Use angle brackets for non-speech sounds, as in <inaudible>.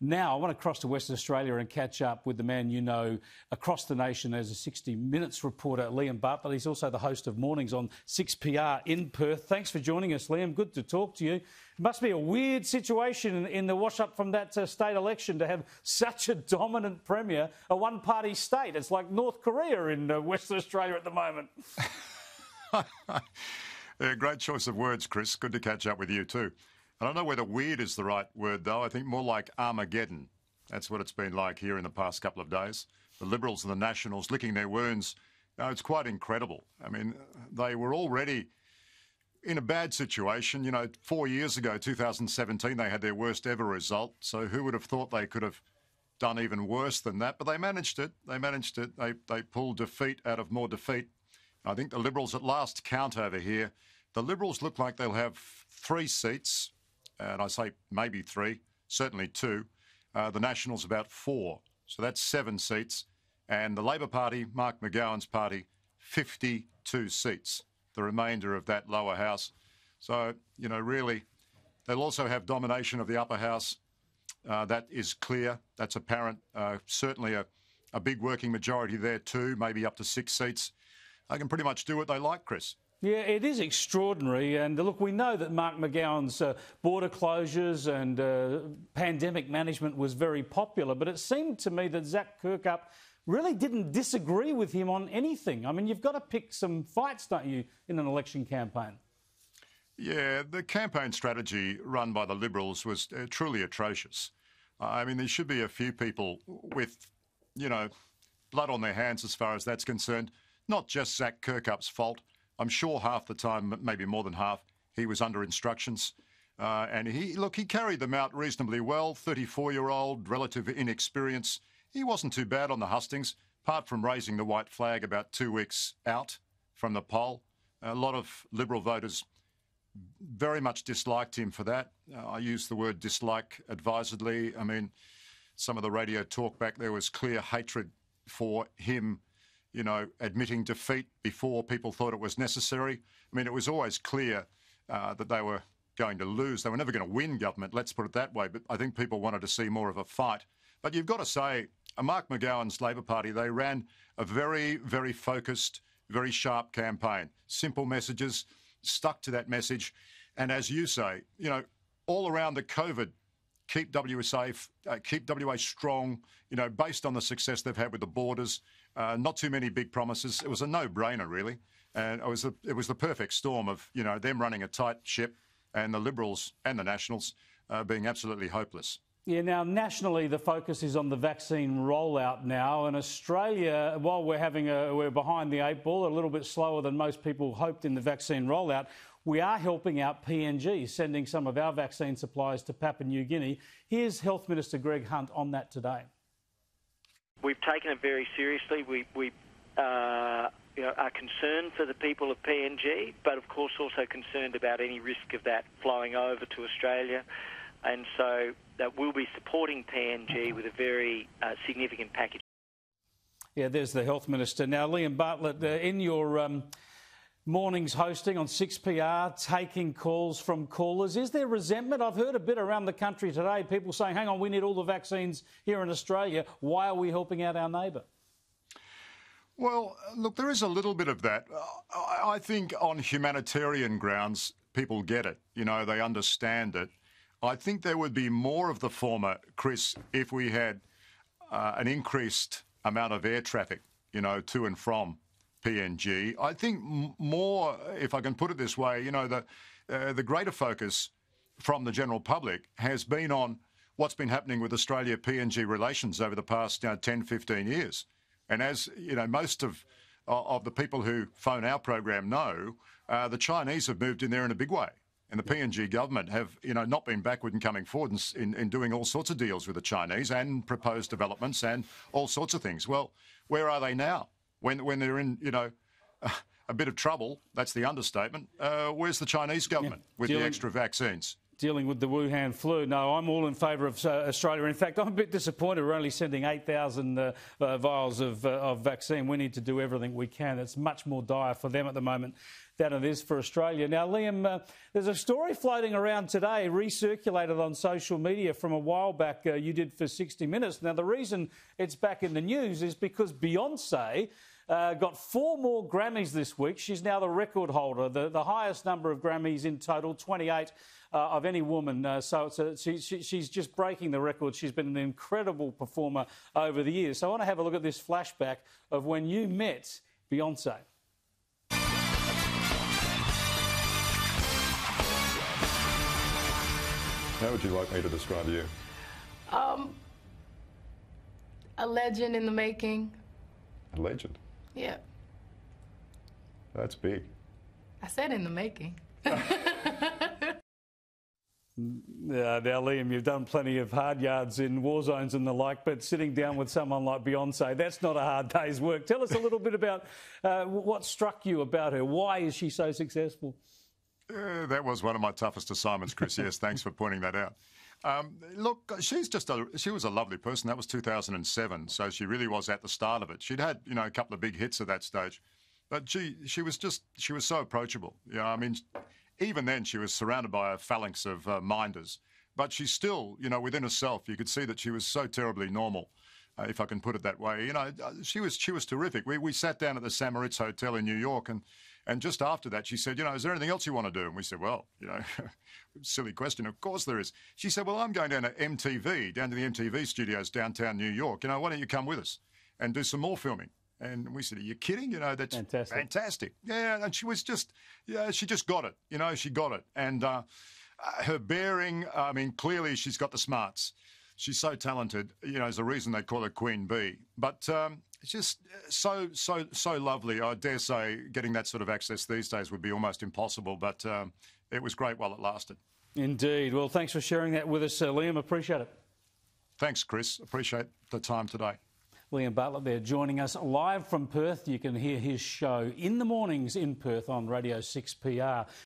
Now, I want to cross to Western Australia and catch up with the man you know across the nation as a 60 Minutes reporter, Liam Bartlett. He's also the host of Mornings on 6PR in Perth. Thanks for joining us, Liam. Good to talk to you. It must be a weird situation in the wash up from that uh, state election to have such a dominant premier, a one party state. It's like North Korea in uh, Western Australia at the moment. yeah, <laughs> uh, great choice of words, Chris. Good to catch up with you, too. I don't know whether weird is the right word, though. I think more like Armageddon. That's what it's been like here in the past couple of days. The Liberals and the Nationals licking their wounds. Uh, it's quite incredible. I mean, they were already in a bad situation. You know, four years ago, 2017, they had their worst ever result. So who would have thought they could have done even worse than that? But they managed it. They managed it. They, they pulled defeat out of more defeat. I think the Liberals at last count over here. The Liberals look like they'll have three seats and I say maybe three, certainly two. Uh, the Nationals about four. So that's seven seats. And the Labor Party, Mark McGowan's party, 52 seats, the remainder of that lower house. So, you know, really, they'll also have domination of the upper house. Uh, that is clear. That's apparent. Uh, certainly a, a big working majority there, too, maybe up to six seats. They can pretty much do what they like, Chris. Yeah, it is extraordinary. And look, we know that Mark McGowan's uh, border closures and uh, pandemic management was very popular, but it seemed to me that Zach Kirkup really didn't disagree with him on anything. I mean, you've got to pick some fights, don't you, in an election campaign? Yeah, the campaign strategy run by the Liberals was uh, truly atrocious. I mean, there should be a few people with, you know, blood on their hands as far as that's concerned. Not just Zach Kirkup's fault. I'm sure half the time, maybe more than half, he was under instructions. Uh, and he look, he carried them out reasonably well. 34 year old, relative inexperience. He wasn't too bad on the hustings, apart from raising the white flag about two weeks out from the poll. A lot of Liberal voters very much disliked him for that. Uh, I use the word dislike advisedly. I mean, some of the radio talk back there was clear hatred for him you know, admitting defeat before people thought it was necessary. I mean, it was always clear uh, that they were going to lose. They were never going to win government, let's put it that way. But I think people wanted to see more of a fight. But you've got to say, uh, Mark McGowan's Labor Party, they ran a very, very focused, very sharp campaign. Simple messages, stuck to that message. And as you say, you know, all around the COVID keep WA safe, uh, keep WA strong, you know, based on the success they've had with the borders. Uh, not too many big promises. It was a no-brainer, really, and it was the, it was the perfect storm of you know them running a tight ship, and the Liberals and the Nationals uh, being absolutely hopeless. Yeah, now nationally the focus is on the vaccine rollout now, and Australia, while we're having a, we're behind the eight ball, a little bit slower than most people hoped in the vaccine rollout. We are helping out PNG, sending some of our vaccine supplies to Papua New Guinea. Here's Health Minister Greg Hunt on that today. We've taken it very seriously. We, we uh, you know, are concerned for the people of PNG, but of course also concerned about any risk of that flowing over to Australia and so that we'll be supporting PNG with a very uh, significant package. Yeah, there's the health minister now, Liam Bartlett. Uh, in your um, morning's hosting on 6PR, taking calls from callers, is there resentment? I've heard a bit around the country today. People saying, "Hang on, we need all the vaccines here in Australia. Why are we helping out our neighbour?" Well, look, there is a little bit of that. I think on humanitarian grounds, people get it. You know, they understand it. I think there would be more of the former, Chris, if we had uh, an increased amount of air traffic, you know, to and from PNG. I think more, if I can put it this way, you know, the uh, the greater focus from the general public has been on what's been happening with Australia PNG relations over the past you know, 10, 15 years. And as you know, most of uh, of the people who phone our program know, uh, the Chinese have moved in there in a big way and the PNG government have, you know, not been backward in coming forward in, in, in, doing all sorts of deals with the Chinese and proposed developments and all sorts of things. Well, where are they now? When when they're in, you know. <laughs> a bit of trouble, that's the understatement. Uh, where's the Chinese government yeah. with the extra vaccines? dealing with the Wuhan flu. No, I'm all in favour of uh, Australia. In fact, I'm a bit disappointed we're only sending 8,000 uh, uh, vials of, uh, of vaccine. We need to do everything we can. It's much more dire for them at the moment than it is for Australia. Now, Liam, uh, there's a story floating around today, recirculated on social media from a while back uh, you did for 60 Minutes. Now, the reason it's back in the news is because Beyonce uh, got four more Grammys this week. She's now the record holder, the, the highest number of Grammys in total, 28 uh, of any woman. Uh, so a, she, she, she's just breaking the record. She's been an incredible performer over the years. So I want to have a look at this flashback of when you met Beyonce. How would you like me to describe you? Um, a legend in the making. A legend? Yep. That's big. I said in the making. Uh, <laughs> now, Liam, you've done plenty of hard yards in war zones and the like, but sitting down with someone like Beyonce, that's not a hard day's work. Tell us a little bit about uh, what struck you about her. Why is she so successful? Uh, that was one of my toughest assignments, Chris. yes, thanks for pointing that out. Um, look, she's just a she was a lovely person. That was 2007, so she really was at the start of it. She'd had you know a couple of big hits at that stage, but she she was just she was so approachable. You know, I mean, even then she was surrounded by a phalanx of uh, minders, but she still you know within herself you could see that she was so terribly normal. Uh, if I can put it that way. You know, uh, she was she was terrific. We we sat down at the Samaritz Hotel in New York, and and just after that, she said, You know, is there anything else you want to do? And we said, Well, you know, <laughs> silly question. Of course there is. She said, Well, I'm going down to MTV, down to the MTV studios downtown New York. You know, why don't you come with us and do some more filming? And we said, Are you kidding? You know, that's fantastic. fantastic. Yeah. And she was just, yeah, she just got it. You know, she got it. And uh, her bearing, I mean, clearly she's got the smarts. She's so talented. You know, there's a reason they call her Queen Bee. But um, it's just uh, so so so lovely. I dare say getting that sort of access these days would be almost impossible, but um, it was great while it lasted. Indeed. Well, thanks for sharing that with us, uh, Liam. Appreciate it. Thanks, Chris. Appreciate the time today. Liam Butler there joining us live from Perth. You can hear his show in the mornings in Perth on Radio 6 PR.